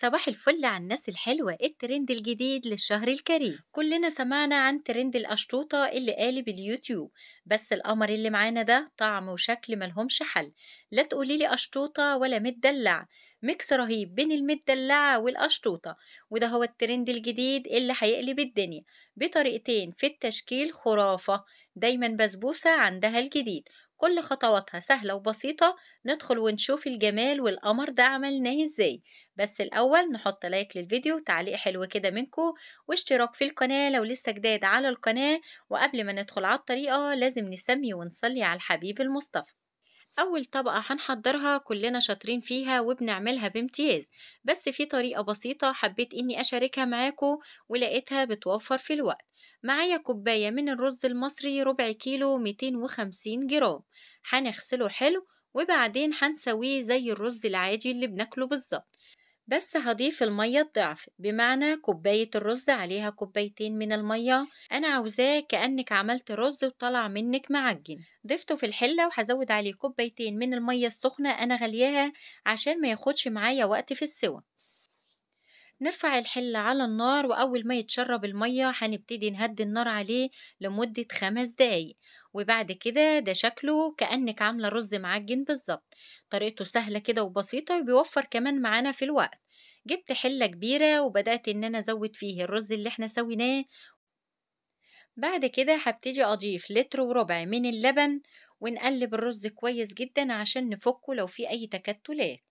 صباح الفل على الناس الحلوة الترند الجديد للشهر الكريم كلنا سمعنا عن ترند الأشطوطة اللي قالب اليوتيوب بس القمر اللي معانا ده طعم وشكل ملهمش حل لا تقوليلي أشطوطة ولا متدلع ميكس رهيب بين المدلعة والقشطوطة وده هو الترند الجديد اللي هيقلب الدنيا بطريقتين في التشكيل خرافة دايما بسبوسة عندها الجديد كل خطواتها سهلة وبسيطة ندخل ونشوف الجمال والقمر ده عملناه ازاي بس الأول نحط لايك للفيديو تعليق حلو كده منكو واشتراك في القناة لو لسه جداد على القناة وقبل ما ندخل على الطريقة لازم نسمي ونصلي على الحبيب المصطفى أول طبقة هنحضرها كلنا شاطرين فيها وبنعملها بامتياز بس في طريقة بسيطة حبيت إني أشاركها معاكم ولقيتها بتوفر في الوقت معايا كوباية من الرز المصري ربع كيلو 250 جرام هنغسله حلو وبعدين هنسويه زي الرز العادي اللي بناكله بالظبط بس هضيف المية الضعف بمعنى كوباية الرز عليها كوبايتين من المية أنا عاوزاه كأنك عملت رز وطلع منك معجن ضفته في الحلة وهزود عليه كوبايتين من المية السخنة أنا غلياها عشان ما ياخدش معايا وقت في السوى نرفع الحلة على النار وأول ما يتشرب المية هنبتدي نهدي النار عليه لمدة خمس دقايق وبعد كده ده شكله كأنك عاملة رز معجن بالظبط طريقته سهلة كده وبسيطة وبيوفر كمان معانا في الوقت جبت حلة كبيرة وبدأت إن أنا أزود فيه الرز اللي احنا سويناه بعد كده هبتدي أضيف لتر وربع من اللبن ونقلب الرز كويس جدا عشان نفكه لو في أي تكتلات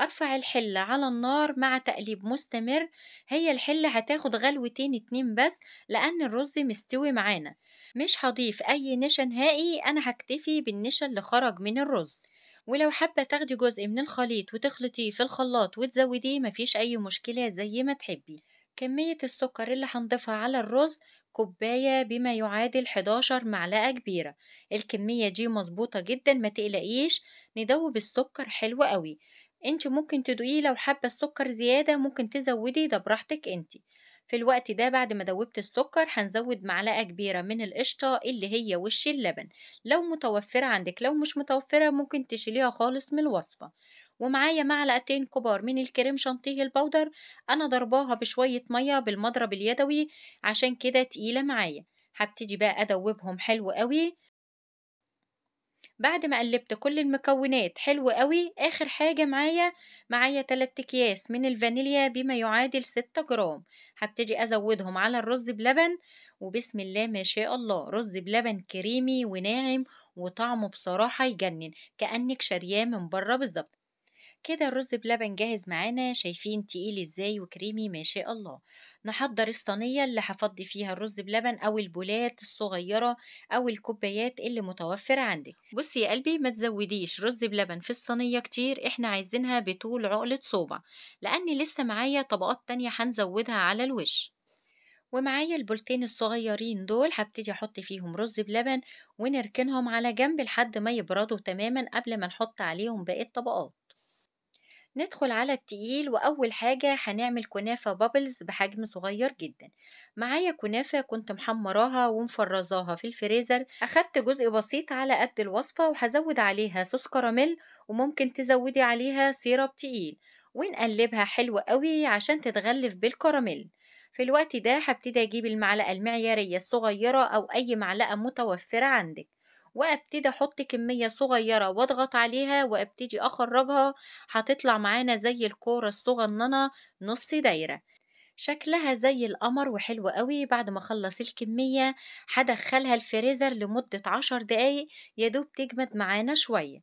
أرفع الحلة على النار مع تقليب مستمر هي الحلة هتاخد غلوتين اتنين بس لأن الرز مستوي معانا مش هضيف أي نشا نهائي أنا هكتفي بالنشا اللي خرج من الرز ولو حابة تاخدي جزء من الخليط وتخلطيه في الخلاط وتزوديه مفيش أي مشكلة زي ما تحبي كمية السكر اللي هنضيفها على الرز كوباية بما يعادل 11 معلقة كبيرة الكمية دي مظبوطة جدا ما تقلقيش ندوب السكر حلو قوي انت ممكن تدوقيه لو حابة السكر زيادة ممكن تزودي ده براحتك انت في الوقت ده بعد ما دوبت السكر هنزود معلقة كبيرة من القشطة اللي هي وش اللبن لو متوفرة عندك لو مش متوفرة ممكن تشيليها خالص من الوصفة ومعايا معلقتين كبار من الكريم شانتيه البودر أنا ضرباها بشوية مية بالمضرب اليدوي عشان كده تقيلة معايا هبتدي بقى أدوبهم حلو قوي بعد ما قلبت كل المكونات حلو قوي اخر حاجة معايا معايا 3 اكياس من الفانيليا بما يعادل 6 جرام هبتدي ازودهم على الرز بلبن وبسم الله ما شاء الله رز بلبن كريمي وناعم وطعمه بصراحة يجنن كأنك شارياه من بره بالظبط كده الرز بلبن جاهز معانا شايفين تقيل ازاي وكريمي ما شاء الله نحضر الصينية اللي هفضي فيها الرز بلبن أو البولات الصغيرة أو الكوبايات اللي متوفرة عندك بصي يا قلبي ما تزوديش رز بلبن في الصينية كتير احنا عايزينها بطول عقلة صوبع لأن لسه معايا طبقات تانية هنزودها على الوش ومعايا البولتين الصغيرين دول هبتدي احط فيهم رز بلبن ونركنهم على جنب لحد ما يبردوا تماما قبل ما نحط عليهم باقي الطبقات ندخل على التقيل وأول حاجة هنعمل كنافة بابلز بحجم صغير جدا معايا كنافة كنت محمراها ومفرزاها في الفريزر أخدت جزء بسيط على قد الوصفة وهزود عليها صوص كراميل وممكن تزودي عليها سيرب تقيل ونقلبها حلو قوي عشان تتغلف بالكراميل في الوقت ده هبتدي أجيب المعلقة المعيارية الصغيرة أو أي معلقة متوفرة عندك وابتدي احط كميه صغيره واضغط عليها وابتدي اخرجها هتطلع معانا زي الكوره الصغننه نص دايره شكلها زي القمر وحلو قوي بعد ما اخلص الكمية هدخلها الفريزر لمدة عشر دقايق يدوب تجمد معانا شوية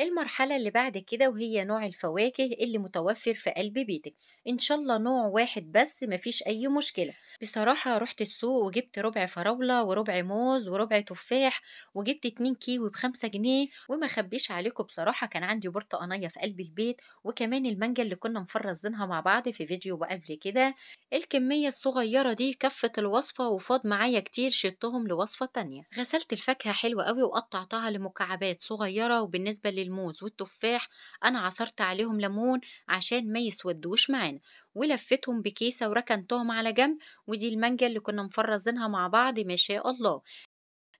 المرحلة اللي بعد كده وهي نوع الفواكه اللي متوفر في قلب بيتك إن شاء الله نوع واحد بس مفيش أي مشكلة بصراحة رحت السوق وجبت ربع فراولة وربع موز وربع تفاح وجبت 2 كيوي بخمسة جنيه وما خبيش عليكم بصراحة كان عندي برتقانية في قلب البيت وكمان المانجا اللي كنا مفرزينها مع بعض في فيديو قبل كده الكمية الصغيرة دي كفت الوصفة وفاض معايا كتير شلتهم لوصفة تانية غسلت الفاكهة حلوة قوي وقطعتها لمكعبات صغيرة وبالنسبة لل الموز والتفاح أنا عصرت عليهم ليمون عشان ما يسودوش معانا ولفتهم بكيسة وركنتهم على جنب ودي المانجا اللي كنا مفرزينها مع بعض ما شاء الله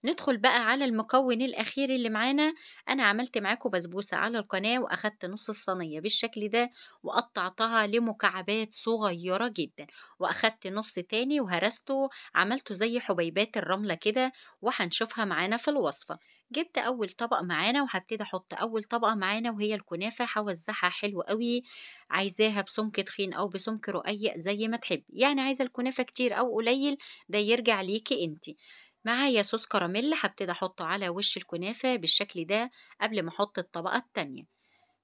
ندخل بقى على المكون الأخير اللي معانا أنا عملت معاكم بسبوسة على القناة وأخدت نص الصينية بالشكل ده وقطعتها لمكعبات صغيرة جدا وأخدت نص تاني وهرسته عملته زي حبيبات الرملة كده وهنشوفها معانا في الوصفة جبت اول طبق معانا وهبتدي احط اول طبقه معانا وهي الكنافه هوزعها حلو قوي عايزاها بسمك تخين او بسمك رقيق زي ما تحبي يعني عايزه الكنافه كتير او قليل ده يرجع ليكي انتي معايا صوص كراميل هبتدي احطه على وش الكنافة بالشكل ده قبل ما احط الطبقة التانية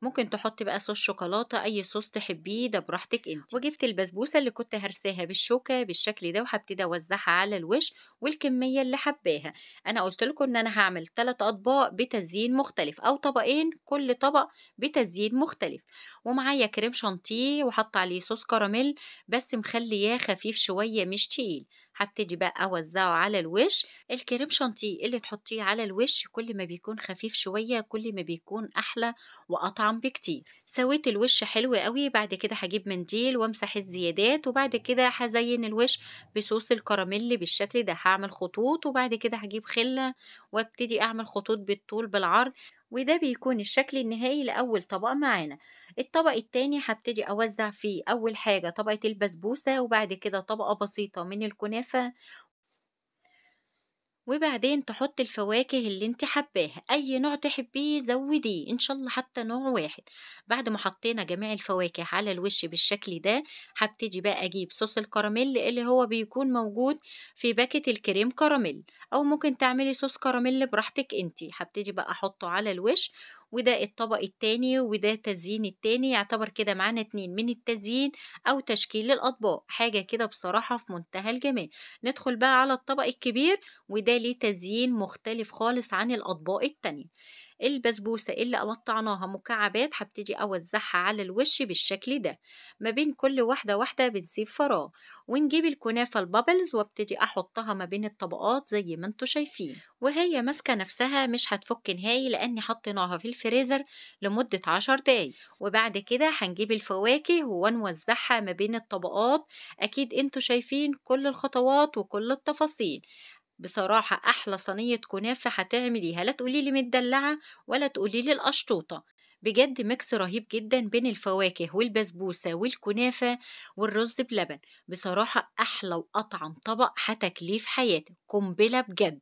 ممكن تحطي بقى صوص شوكولاتة اي صوص تحبيه ده براحتك انت وجبت البسبوسة اللي كنت هرساها بالشوكة بالشكل ده وهبتدي اوزعها على الوش والكمية اللي حباها انا قلت لكم ان انا هعمل ثلاث اطباق بتزيين مختلف او طبقين كل طبق بتزيين مختلف ومعايا كريم شانتيه وحط عليه صوص كراميل بس مخلياه خفيف شوية مش تقيل هبتدي بقى اوزعه على الوش الكريم شانتيه اللي تحطيه على الوش كل ما بيكون خفيف شويه كل ما بيكون احلى واطعم بكتير سويت الوش حلو قوي بعد كده هجيب منديل وامسح الزيادات وبعد كده هزين الوش بصوص الكراميل بالشكل ده هعمل خطوط وبعد كده هجيب خله وابتدي اعمل خطوط بالطول بالعرض وده بيكون الشكل النهائي لأول طبق معانا الطبق التاني هبتدي أوزع فيه أول حاجة طبقة البسبوسة وبعد كده طبقة بسيطة من الكنافة وبعدين تحطي الفواكه اللي انت حباها اي نوع تحبيه زوديه ان شاء الله حتى نوع واحد بعد ما حطينا جميع الفواكه على الوش بالشكل ده هبتدي بقى اجيب صوص الكراميل اللي هو بيكون موجود في باكت الكريم كراميل او ممكن تعملي صوص كراميل براحتك انت هبتدي بقى احطه على الوش وده الطبق التاني وده تزيين التاني يعتبر كده معانا اتنين من التزيين أو تشكيل الأطباق حاجة كده بصراحة في منتهى الجمال ندخل بقى على الطبق الكبير وده ليه تزيين مختلف خالص عن الأطباق التانية البسبوسة اللي قطعناها مكعبات هبتدي أوزعها على الوش بالشكل ده ما بين كل واحدة واحدة بنسيب فراغ ونجيب الكنافة البابلز وابتدي أحطها ما بين الطبقات زي ما انتوا شايفين وهي ماسكة نفسها مش هتفك نهائي لأني حطيناها في الفريزر لمدة عشر دقايق وبعد كده هنجيب الفواكه ونوزعها ما بين الطبقات أكيد انتوا شايفين كل الخطوات وكل التفاصيل بصراحة أحلى صينية كنافة هتعمليها لا تقولي لي مدلعة ولا تقولي لي القشطوطة بجد ميكس رهيب جدا بين الفواكه والبسبوسة والكنافة والرز بلبن بصراحة أحلى وأطعم طبق هتاكليه في حياتك قنبلة بجد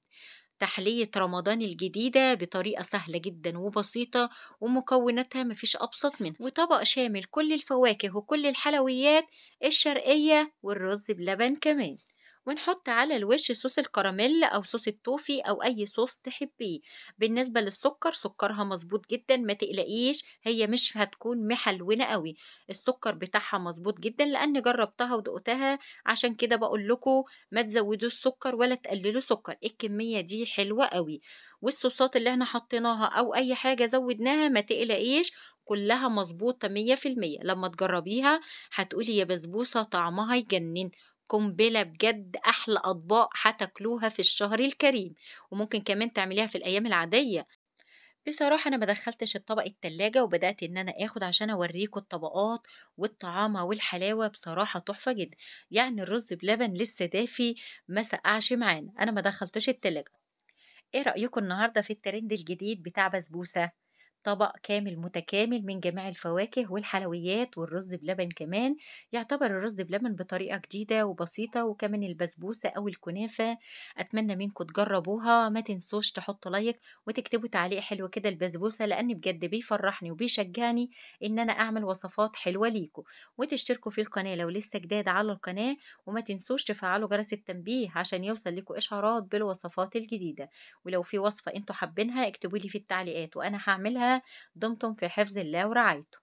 تحلية رمضان الجديدة بطريقة سهلة جدا وبسيطة ومكوناتها مفيش أبسط منها وطبق شامل كل الفواكه وكل الحلويات الشرقية والرز بلبن كمان ونحط على الوش صوص الكراميل أو صوص التوفي أو أي صوص تحبيه بالنسبة للسكر سكرها مظبوط جدا ما تقلقيش هي مش هتكون محلونة قوي السكر بتاعها مظبوط جدا لأن جربتها ودقتها عشان كده بقول لكم ما تزودوا سكر ولا تقللوا سكر الكمية دي حلوة قوي والصوصات اللي احنا حطيناها أو أي حاجة زودناها ما تقلقيش كلها مظبوطة مية في المية لما تجربيها هتقولي يا بسبوسة طعمها يجنن قنبلة بجد أحلى أطباق هتاكلوها في الشهر الكريم وممكن كمان تعمليها في الأيام العادية بصراحة أنا ما دخلتش الطبق التلاجة وبدأت إن أنا آخد عشان أوريكم الطبقات والطعامة والحلاوة بصراحة تحفة جدا يعني الرز بلبن لسه دافي ما سقعش معانا أنا ما دخلتش التلاجة إيه رأيكم النهاردة في الترند الجديد بتاع بسبوسة؟ طبق كامل متكامل من جميع الفواكه والحلويات والرز بلبن كمان يعتبر الرز بلبن بطريقة جديدة وبسيطة وكمان البسبوسة أو الكنافة أتمنى منكم تجربوها ما تنسوش تحطوا لايك وتكتبوا تعليق حلو كده البسبوسة لأن بجد بيفرحني وبيشجعني إن أنا أعمل وصفات حلوة ليكم وتشتركوا في القناة لو لسه جداد على القناة وما تنسوش تفعلوا جرس التنبيه عشان يوصل لكم إشعارات بالوصفات الجديدة ولو في وصفة أنتوا حابينها اكتبوا لي في التعليقات وأنا هعملها دمتم في حفظ الله ورعايته